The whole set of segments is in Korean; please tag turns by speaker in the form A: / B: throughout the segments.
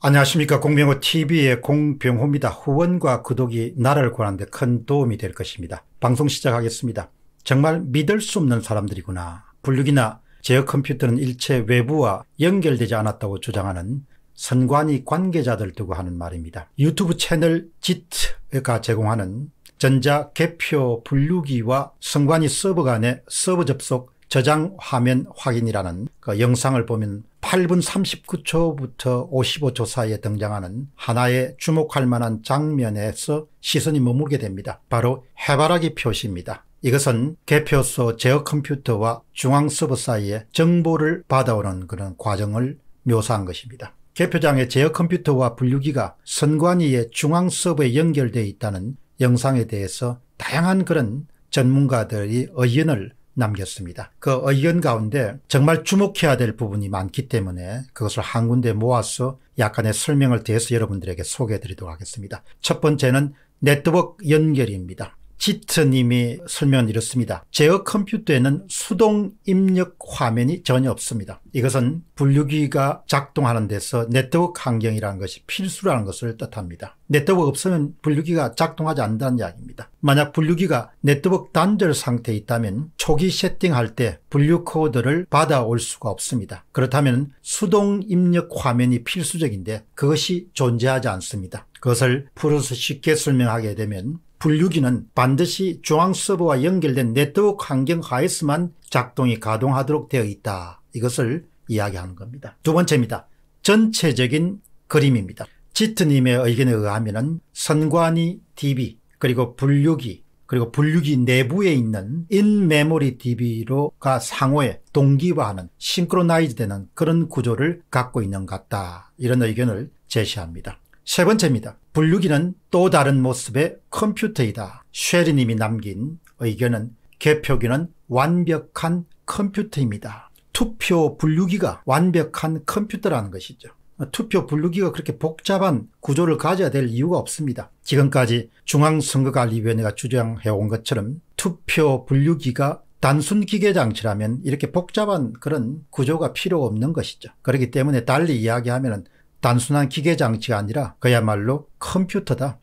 A: 안녕하십니까. 공병호 TV의 공병호입니다. 후원과 구독이 나라를 구하는데 큰 도움이 될 것입니다. 방송 시작하겠습니다. 정말 믿을 수 없는 사람들이구나. 불류이나 제어 컴퓨터는 일체 외부와 연결되지 않았다고 주장하는 선관위 관계자들 두고 하는 말입니다. 유튜브 채널 지트가 제공하는 전자 개표 분류기와 선관위 서버 간의 서버 접속 저장 화면 확인이라는 그 영상을 보면 8분 39초부터 55초 사이에 등장하는 하나의 주목할 만한 장면에서 시선이 머물게 됩니다. 바로 해바라기 표시입니다. 이것은 개표소 제어 컴퓨터와 중앙 서버 사이에 정보를 받아오는 그런 과정을 묘사한 것입니다. 개표장의 제어 컴퓨터와 분류기가 선관위의 중앙 서버에 연결되어 있다는 영상에 대해서 다양한 그런 전문가들이 의견을 남겼습니다. 그 의견 가운데 정말 주목해야 될 부분이 많기 때문에 그것을 한 군데 모아서 약간의 설명을 대해서 여러분들에게 소개해 드리도록 하겠습니다. 첫 번째는 네트워크 연결입니다. 지트님이 설명을 이렇습니다. 제어 컴퓨터에는 수동 입력 화면이 전혀 없습니다. 이것은 분류기가 작동하는 데서 네트워크 환경이라는 것이 필수라는 것을 뜻합니다. 네트워크 없으면 분류기가 작동하지 않는다는 이야기입니다. 만약 분류기가 네트워크 단절 상태에 있다면 초기 세팅할 때 분류 코드를 받아올 수가 없습니다. 그렇다면 수동 입력 화면이 필수적인데 그것이 존재하지 않습니다. 그것을 풀어서 쉽게 설명하게 되면 분류기는 반드시 중앙 서버와 연결된 네트워크 환경 하에서만 작동이 가동하도록 되어 있다. 이것을 이야기하는 겁니다. 두 번째입니다. 전체적인 그림입니다. 지트님의 의견에 의하면 선관위 DB 그리고 분류기 그리고 분류기 내부에 있는 인메모리 DB로가 상호에 동기화하는 싱크로나이즈 되는 그런 구조를 갖고 있는 것 같다. 이런 의견을 제시합니다. 세 번째입니다. 분류기는 또 다른 모습의 컴퓨터이다. 쉐리님이 남긴 의견은 개표기는 완벽한 컴퓨터입니다. 투표 분류기가 완벽한 컴퓨터라는 것이죠. 투표 분류기가 그렇게 복잡한 구조를 가져야 될 이유가 없습니다. 지금까지 중앙선거관리위원회가 주장해온 것처럼 투표 분류기가 단순 기계장치라면 이렇게 복잡한 그런 구조가 필요 없는 것이죠. 그렇기 때문에 달리 이야기하면 단순한 기계장치가 아니라 그야말로 컴퓨터다.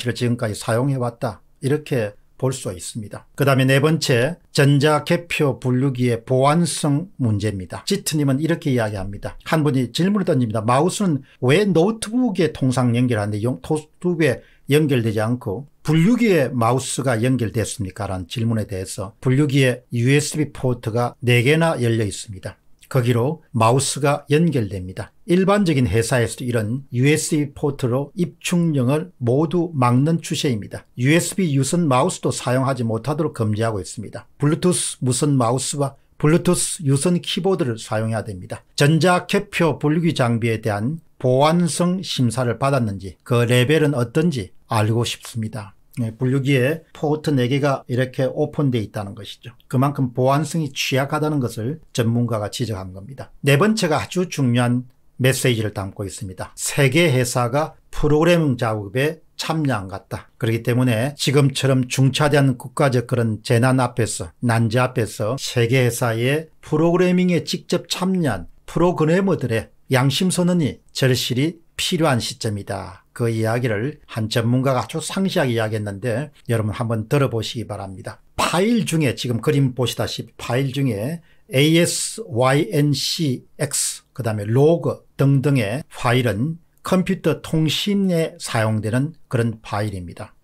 A: 전자개표장치를 지금까지 사용해왔다. 이렇게 볼 수 있습니다. 그 다음에 네 번째 전자개표 분류기의 보안성 문제입니다. 지트님은 이렇게 이야기합니다. 한 분이 질문을 던집니다. 마우스는 왜 노트북에 통상 연결하는데 노트북에 연결되지 않고 분류기에 마우스가 연결됐습니까? 라는 질문에 대해서 분류기에 USB 포트가 4개나 열려 있습니다. 거기로 마우스가 연결됩니다. 일반적인 회사에서도 이런 USB 포트로 입충령을 모두 막는 추세입니다. USB 유선 마우스도 사용하지 못하도록 금지하고 있습니다. 블루투스 무선 마우스와 블루투스 유선 키보드를 사용해야 됩니다. 전자캡표 분류기 장비에 대한 보안성 심사를 받았는지 그 레벨은 어떤지 알고 싶습니다. 네, 분류기에 포트 4개가 이렇게 오픈되어 있다는 것이죠. 그만큼 보안성이 취약하다는 것을 전문가가 지적한 겁니다. 네 번째가 아주 중요한 메시지를 담고 있습니다. 세계 회사가 프로그램 작업에 참여 안 갔다. 그렇기 때문에 지금처럼 중차대한 국가적 그런 재난 앞에서 난제 앞에서 세계 회사의 프로그래밍에 직접 참여한 프로그래머들의 양심 선언이 절실히 필요한 시점이다. 그 이야기를 한 전문가가 아주 상세하게 이야기했는데 여러분 한번 들어보시기 바랍니다. 파일 중에 지금 그림 보시다시피 파일 중에 ASYNCX 그 다음에 로그 등등의 파일은 컴퓨터 통신에 사용되는 그런 파일입니다.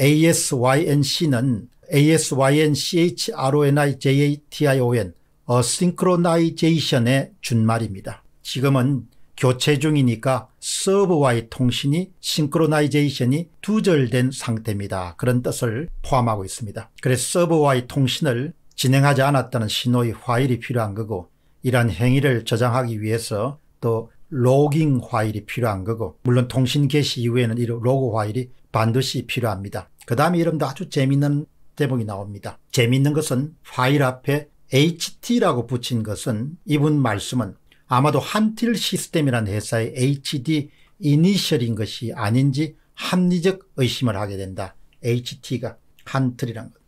A: ASYNC는 ASYNCHRONIJATION 어싱크로나이제이션의 준말입니다. 지금은 교체 중이니까 서버와의 통신이 싱크로나이제이션이 두절된 상태입니다. 그런 뜻을 포함하고 있습니다. 그래서 서버와의 통신을 진행하지 않았다는 신호의 화일이 필요한 거고 이러한 행위를 저장하기 위해서 또 로깅 화일이 필요한 거고 물론 통신 개시 이후에는 이 로그 화일이 반드시 필요합니다. 그 다음에 이름도 아주 재밌는 대목이 나옵니다. 재밌는 것은 화일 앞에 HT라고 붙인 것은 이분 말씀은 아마도 한틸 시스템이라는 회사의 HD 이니셜인 것이 아닌지 합리적 의심을 하게 된다. HT가 한틀이란 것.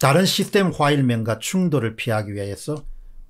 A: 다른 시스템 화일면과 충돌을 피하기 위해서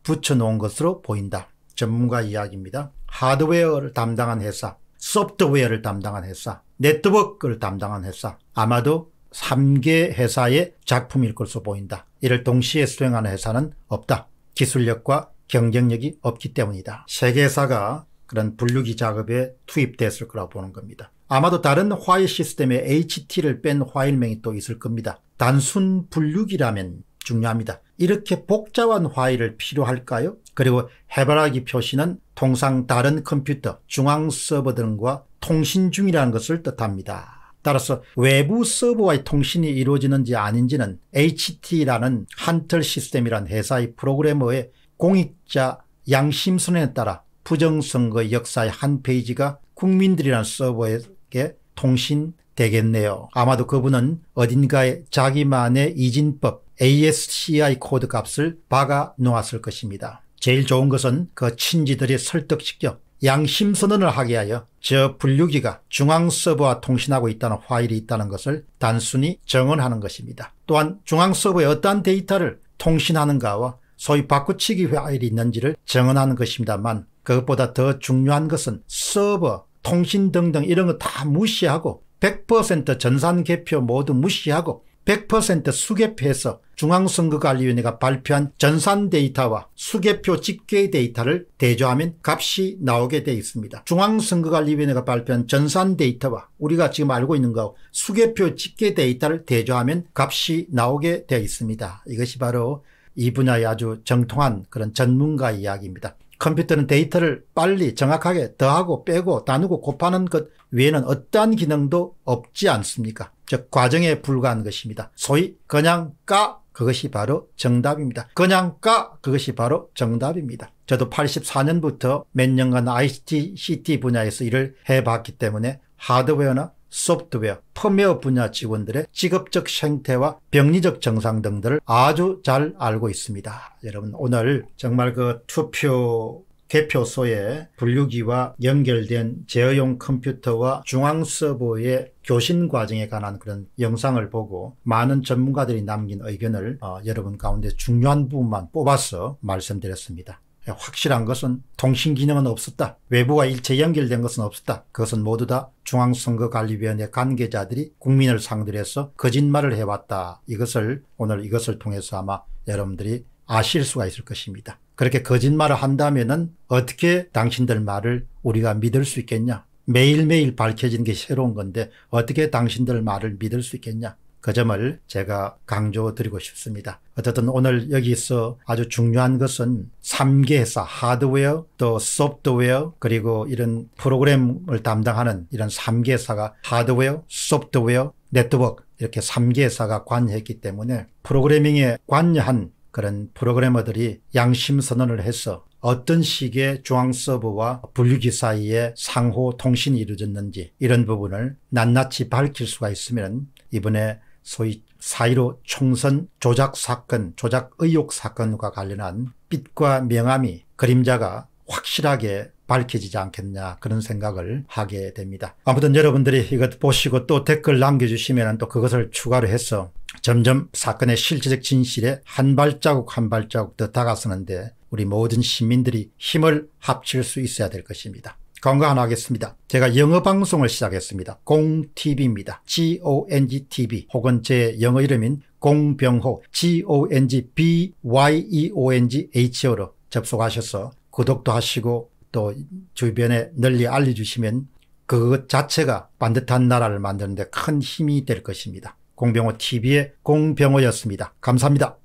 A: 붙여놓은 것으로 보인다. 전문가 이야기입니다. 하드웨어를 담당한 회사, 소프트웨어를 담당한 회사, 네트워크를 담당한 회사, 아마도 3개 회사의 작품일 것으로 보인다. 이를 동시에 수행하는 회사는 없다. 기술력과 경쟁력이 없기 때문이다. 세계사가 그런 분류기 작업에 투입됐을 거라고 보는 겁니다. 아마도 다른 화일 시스템에 HT를 뺀 화일명이 또 있을 겁니다. 단순 분류기라면 중요합니다. 이렇게 복잡한 화일을 필요할까요? 그리고 해바라기 표시는 통상 다른 컴퓨터, 중앙 서버 등과 통신 중이라는 것을 뜻합니다. 따라서 외부 서버와의 통신이 이루어지는지 아닌지는 HT라는 한틀 시스템이란 회사의 프로그래머의 공익자 양심선언에 따라 부정선거 역사의 한 페이지가 국민들이란 서버에게 통신되겠네요. 아마도 그분은 어딘가에 자기만의 이진법 ASCI 코드 값을 박아 놓았을 것입니다. 제일 좋은 것은 그 친지들이 설득시켜 양심선언을 하게 하여 저 분류기가 중앙서버와 통신하고 있다는 화일이 있다는 것을 단순히 정언하는 것입니다. 또한 중앙서버에 어떠한 데이터를 통신하는가와 소위 바꾸치기 파일이 있는지를 정언하는 것입니다만 그것보다 더 중요한 것은 서버, 통신 등등 이런 거 다 무시하고 100% 전산 개표 모두 무시하고 100%수개표에서 중앙선거관리위원회가 발표한 전산 데이터와 수개표 집계 데이터를 대조하면 값이 나오게 되어 있습니다. 중앙선거관리위원회가 발표한 전산 데이터와 우리가 지금 알고 있는 거 수개표 집계 데이터를 대조하면 값이 나오게 되어 있습니다. 이것이 바로 이 분야에 아주 정통한 그런 전문가 이야기입니다. 컴퓨터는 데이터를 빨리 정확하게 더하고 빼고 나누고 곱하는 것 외에는 어떠한 기능도 없지 않습니까? 즉 과정에 불과한 것입니다. 소위 그냥 까 그것이 바로 정답입니다. 그냥 까 그것이 바로 정답입니다. 저도 84년부터 몇 년간 ICT 분야에서 일을 해봤기 때문에 하드웨어나 소프트웨어, 펌웨어 분야 직원들의 직업적 생태와 병리적 정상 등들을 아주 잘 알고 있습니다. 여러분 오늘 정말 그 투표 개표소에 분류기와 연결된 제어용 컴퓨터와 중앙 서버의 교신 과정에 관한 그런 영상을 보고 많은 전문가들이 남긴 의견을 어, 여러분 가운데 중요한 부분만 뽑아서 말씀드렸습니다. 예, 확실한 것은 통신 기능은 없었다. 외부와 일체 연결된 것은 없었다. 그것은 모두 다 중앙선거관리위원회 관계자들이 국민을 상대로 해서 거짓말을 해왔다. 이것을 오늘 이것을 통해서 아마 여러분들이 아실 수가 있을 것입니다. 그렇게 거짓말을 한다면은 어떻게 당신들 말을 우리가 믿을 수 있겠냐? 매일매일 밝혀진 게 새로운 건데 어떻게 당신들 말을 믿을 수 있겠냐? 그 점을 제가 강조드리고 싶습니다. 어쨌든 오늘 여기서 아주 중요한 것은 3개 회사 하드웨어 또 소프트웨어 그리고 이런 프로그램을 담당하는 이런 3개 회사가 하드웨어 소프트웨어 네트워크 이렇게 3개 회사가 관여했기 때문에 프로그래밍에 관여한 그런 프로그래머들이 양심 선언을 해서 어떤 식의 중앙 서버와 분류기 사이에 상호 통신이 이루어졌는지 이런 부분을 낱낱이 밝힐 수가 있으면 이번에 소위 사1로 총선 조작 사건, 조작 의혹 사건과 관련한 빛과 명암이 그림자가 확실하게 밝혀지지 않겠냐 그런 생각을 하게 됩니다. 아무튼 여러분들이 이것 보시고 또 댓글 남겨주시면 또 그것을 추가로 해서 점점 사건의 실질적 진실에 한 발자국 한 발자국 더 다가서는데 우리 모든 시민들이 힘을 합칠 수 있어야 될 것입니다. 광고 하나 하겠습니다. 제가 영어 방송을 시작했습니다. 공TV입니다. G-O-N-G-TV 혹은 제 영어 이름인 공병호 G-O-N-G-B-Y-E-O-N-G-H-O로 접속하셔서 구독도 하시고 또 주변에 널리 알려주시면 그것 자체가 반듯한 나라를 만드는 데 큰 힘이 될 것입니다. 공병호 TV의 공병호였습니다. 감사합니다.